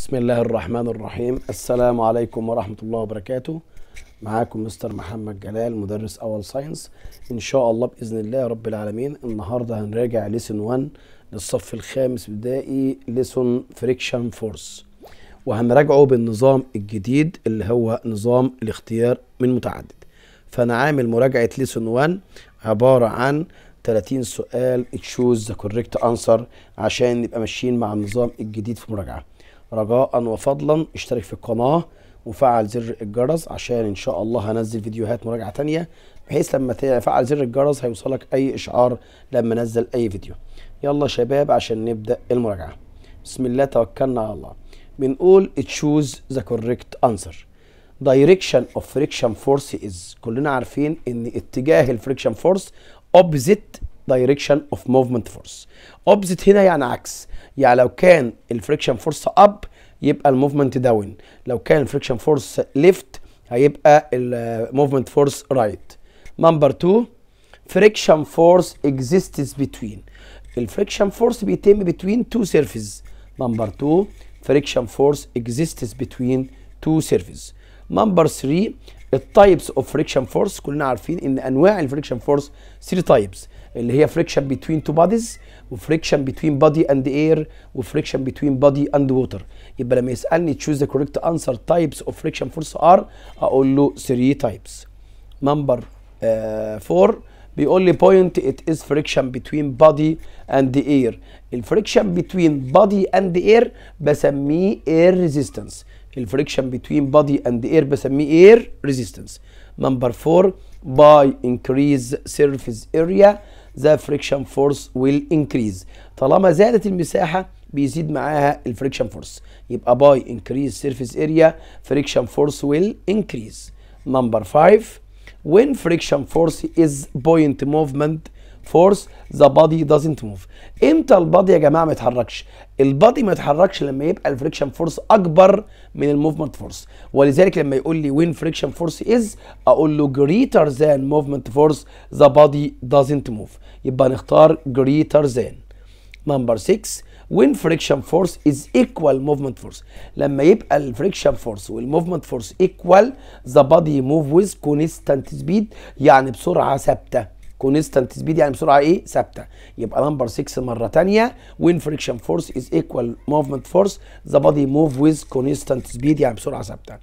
بسم الله الرحمن الرحيم السلام عليكم ورحمة الله وبركاته معاكم مستر محمد جلال مدرس اول ساينس ان شاء الله باذن الله رب العالمين النهارده هنراجع لسن 1 للصف الخامس بدائي لسن فريكشن فورس وهنراجعه بالنظام الجديد اللي هو نظام الاختيار من متعدد فانا عامل مراجعه لسن 1 عباره عن 30 سؤال تشوز ذا كوريكت انسر عشان نبقى ماشيين مع النظام الجديد في مراجعه رجاء وفضلا اشترك في القناة وفعل زر الجرس عشان ان شاء الله هنزل فيديوهات مراجعة تانية بحيث لما تفعل زر الجرس هيوصلك اي اشعار لما نزل اي فيديو يلا شباب عشان نبدأ المراجعة بسم الله توكلنا على الله بنقول choose the correct answer direction of friction force is كلنا عارفين ان اتجاه الفريكشن فورس opposite دايركشن اوف موفمنت فورس اوبزيت هنا يعني عكس يعني لو كان الفريكشن فورس اب يبقى الموفمنت داون لو كان الفريكشن فورس ليفت هيبقى الموفمنت فورس رايت نمبر 2 فريكشن فورس اكزيستس بتوين الفريكشن فورس بيتم بتوين تو سيرفيس نمبر 2 فريكشن فورس اكزيستس بتوين تو سيرفيس نمبر 3 التايبس اوف فريكشن فورس كلنا عارفين ان انواع الفريكشن فورس 3 تايبس اللي هي friction between two bodies friction between body and air friction between body and water يبقى لما يسألني choose the correct answer types of friction force are all three types number four the only point it is friction between body and the air friction between body and the air بسميه air resistance friction between body and the air بسميه air resistance number four by increase surface area the friction force will increase طالما زادت المساحة بيزيد معاها الفريكشن increase surface area friction force will increase number 5 when friction force is buoyant movement فورس ذا بادي دازنت موف امتى البادي يا جماعه ما يتحركش البادي ما يتحركش لما يبقى الفريكشن فورس اكبر من الموفمنت فورس ولذلك لما يقول لي وين فريكشن فورس از اقول له جريتر ذان موفمنت فورس ذا بادي دازنت موف يبقى نختار جريتر ذان نمبر 6 وين فريكشن فورس از ايكوال موفمنت فورس لما يبقى الفريكشن فورس والموفمنت فورس ايكوال ذا بادي موف ويز كونستنت سبيد يعني بسرعه ثابته كونستانت سبيد يعني بسرعه ايه ثابته يبقى نمبر 6 مره ثانيه وين فريكشن فورس از ايكوال موفمنت فورس ذا بادي موف ويز كونستانت سبيد يعني بسرعه ثابته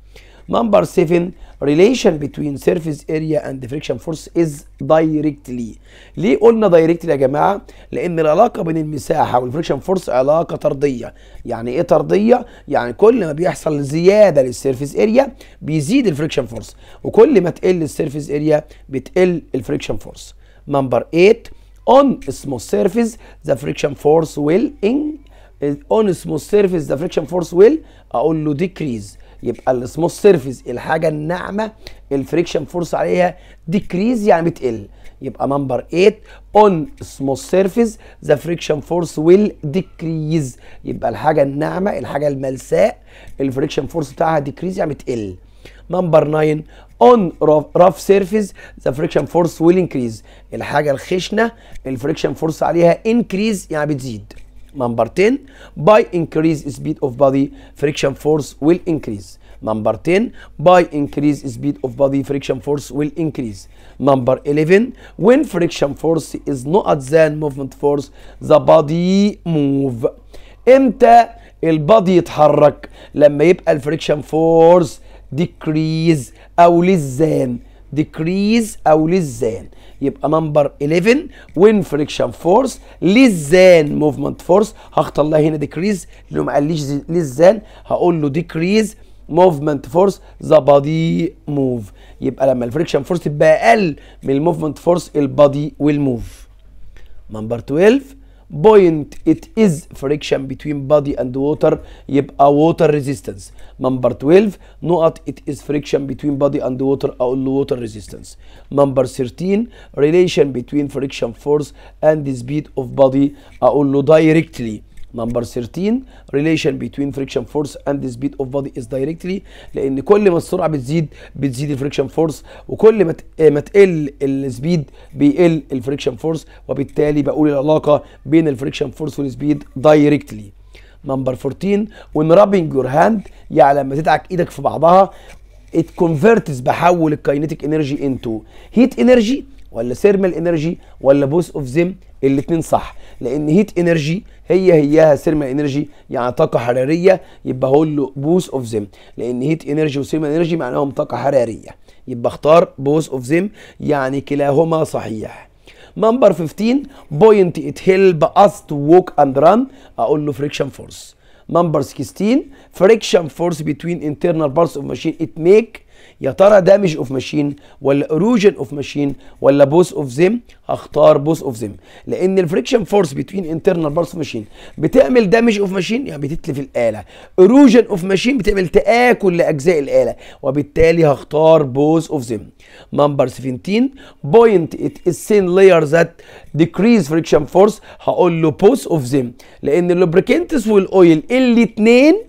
نمبر 7 ريليشن بتوين سيرفيس اريا اند فريكشن فورس از دايركتلي ليه قلنا دايركتلي يا جماعه لان العلاقه بين المساحه والفريكشن فورس علاقه طرديه يعني ايه طرديه يعني كل ما بيحصل زياده للسيرفيس اريا بيزيد الفريكشن فورس وكل ما تقل السيرفيس اريا بتقل الفريكشن فورس نمبر 8 اون smooth سيرفيس ذا فريكشن فورس ويل ان اون smooth سيرفيس ذا فريكشن فورس ويل اقول له ديكريز يبقى السموث سيرفيس الحاجه الناعمه الفريكشن فورس عليها ديكريز يعني بتقل يبقى نمبر 8 اون سموث سيرفيس ذا فريكشن فورس ويل ديكريز يبقى الحاجه الناعمه الحاجه الملساء الفريكشن فورس بتاعها ديكريز يعني بتقل نمبر 9 اون rough سيرفيس ذا فريكشن فورس ويل انكريز الحاجه الخشنه الفريكشن فورس عليها انكريز يعني بتزيد نمبر 10 by increase speed of body friction force will increase number 10 by increase speed of body friction force will increase number 11 when friction force is not than movement force the body move امتى البادي يتحرك لما يبقى الفريكشن فورس decrease او للزان decrease او للزان يبقى نمبر 11 وين فريكشن فورس للزان موفمنت فورس هختار لها هنا decrease لو ما قاليش للزان هقول له decrease موفمنت فورس ذا بادي موف يبقى لما الفريكشن فورس تبقى اقل من الموفمنت فورس البادي والموف نمبر 12 بوينت it is friction between body and water Yep, a water resistance number 12 نقط it is friction between body and water اقول water resistance number 13 relation between friction force and the speed of body اقول له directly نمبر 13 ريليشن بين فريكشن فورس اند سبيد اوف بودي از دايركتلي لان كل ما السرعه بتزيد بتزيد الفريكشن فورس وكل ما آه، ما تقل السبيد بيقل الفريكشن فورس وبالتالي بقول العلاقه بين الفريكشن فورس والسبيد دايركتلي نمبر 14 when rubbing your hand يعني لما تدعك ايدك في بعضها ات converts بحول الكاينيتيك انرجي انتو هيت انرجي ولا ثيرمال انرجي ولا بوس اوف زيم الاثنين صح لان هيت انرجي هي هيها ثيرمال انرجي يعني طاقه حراريه يبقى هقول له بوس اوف زيم لان هيت انرجي وثيرمال انرجي معناهم طاقه حراريه يبقى اختار بوس اوف زيم يعني كلاهما صحيح نمبر 15 بوينت ات هيلب اس تو ووك اند ران اقول له فريكشن فورس نمبر 16 فريكشن فورس بتوين انترنال بارتس اوف ماشين ات ميك يا ترى دامج اوف ماشين ولا اروجن اوف ماشين ولا بوس اوف زيم هختار بوس اوف زيم لان الفريكشن فورس بتوين انترنال بارس ماشين بتعمل دامج اوف ماشين يعني بتتلف الاله اروجن اوف ماشين بتعمل تاكل لاجزاء الاله وبالتالي هختار بوس اوف زيم نمبر 17 بوينت ات از سين لاير ذات ديكريز فريكشن فورس هقول له بوس اوف زيم لان اللوبريكنتس والاويل الاثنين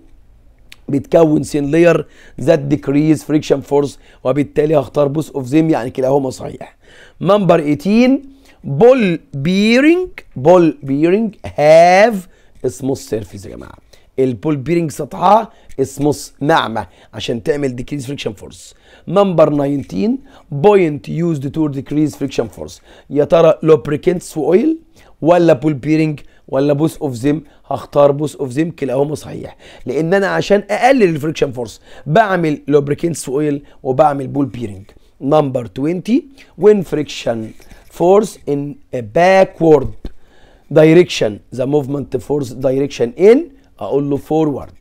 بتكون سين لير ذات ديكريز فريكشن فورس وبالتالي هختار بوس اوف زيم يعني كلاهما صحيح نمبر 18 بول بيرنج بول بيرنج هاف سموث سيرفيس يا جماعه البول بيرنج سطحها سموث ناعمه عشان تعمل ديكريز فريكشن فورس نمبر 19 بوينت يوزد تو ديكريز فريكشن فورس يا ترى لوبريكنتس واويل ولا بول بيرنج ولا بوس اوف زيم هختار بوس اوف زيم كلاهما صحيح لان انا عشان اقلل الفريكشن فورس بعمل لوبريكنتس اويل وبعمل بول بيرنج نمبر 20 وين فريكشن فورس ان باكورد دايركشن ذا موفمنت فورس دايركشن ان اقول له فورورد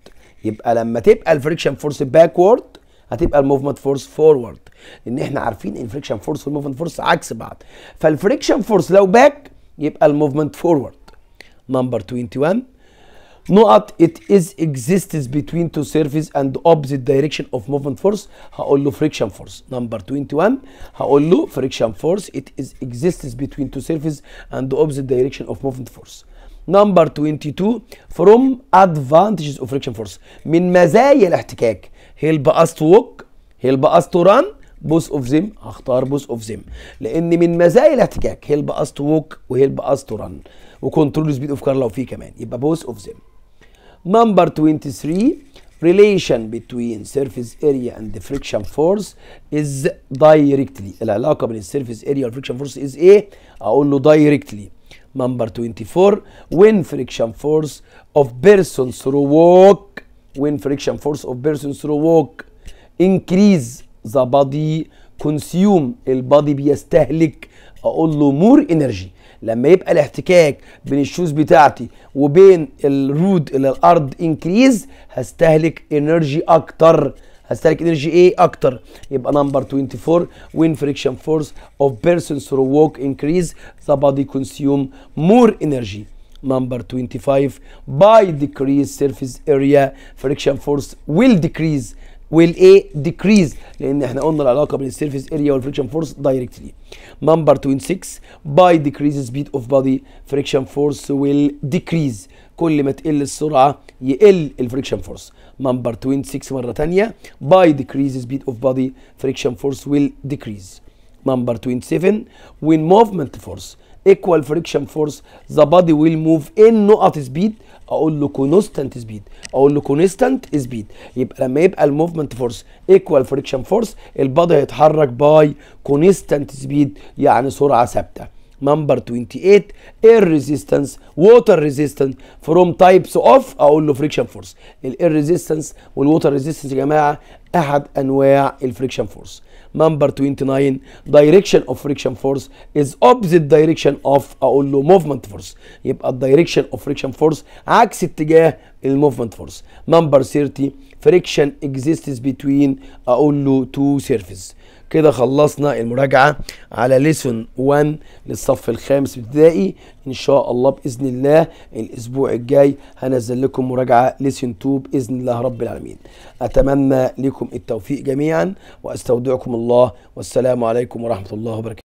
يبقى لما تبقى الفريكشن فورس باكورد هتبقى الموفمنت فورس فورورد لان احنا عارفين الفريكشن فورس والموفمنت فورس عكس بعض فالفريكشن فورس لو باك يبقى الموفمنت فورورد number 21 note it is existence between two surfaces and opposite direction of movement force هقول friction force number 21 هقول friction force it is existence between two surfaces and opposite direction of movement force number 22 from advantages of friction force Min مزايا الاحتكاك help us to walk help us to run بوث اوف ذيم هختار بوث اوف ذيم لان من مزايا الاحتكاك هيلب اس تو ووك وهيلب اس تو ران وكنترول سبيد اوف كار لو في كمان يبقى بوث اوف ذيم نمبر 23 relation between surface area and the friction force is directly العلاقه بين السيرفيس area والفريكشن فورس is ايه اقول له directly number 24 when friction force of person through walk when friction force of person through walk increase ذا بادي كونسيوم البادي بيستهلك اقول له مور انرجي لما يبقى الاحتكاك بين الشوز بتاعتي وبين الرود الى الارض انكريز هستهلك انرجي اكتر هستهلك انرجي ايه اكتر يبقى نمبر 24 when friction force of persons through walk increase the body consume more energy نمبر 25 by decrease surface area friction force will decrease والايه ديكريز لان احنا قلنا العلاقه بين السيرفيس اريا والفريكشن فورس دايركتلي نمبر 26 باي ديكريز سبيد اوف بادي فريكشن فورس ويل ديكريز كل ما تقل السرعه يقل الفريكشن فورس نمبر 26 مره ثانيه باي ديكريز سبيد اوف بادي فريكشن فورس ويل ديكريز نمبر 27 when movement force equal friction force the body will move in نقط speed اقول له كونستانت سبيد اقول له كونستانت سبيد يبقى لما يبقى الموفمنت فورس ايكوال فريكشن فورس البادي هيتحرك باي كونستانت سبيد يعني سرعه ثابته number 28 air resistance water resistance from types of اقول له friction force الاير resistance water resistance يا جماعه احد انواع الفريكشن فورس number 29 direction of friction force is opposite direction of اقول له movement force يبقى direction of friction force عكس اتجاه الموفمنت force number 30 friction exists between اقول له two surfaces كده خلصنا المراجعه على ليسون 1 للصف الخامس ابتدائي ان شاء الله باذن الله الاسبوع الجاي هنزل لكم مراجعه ليسون 2 باذن الله رب العالمين اتمنى لكم التوفيق جميعا واستودعكم الله والسلام عليكم ورحمه الله وبركاته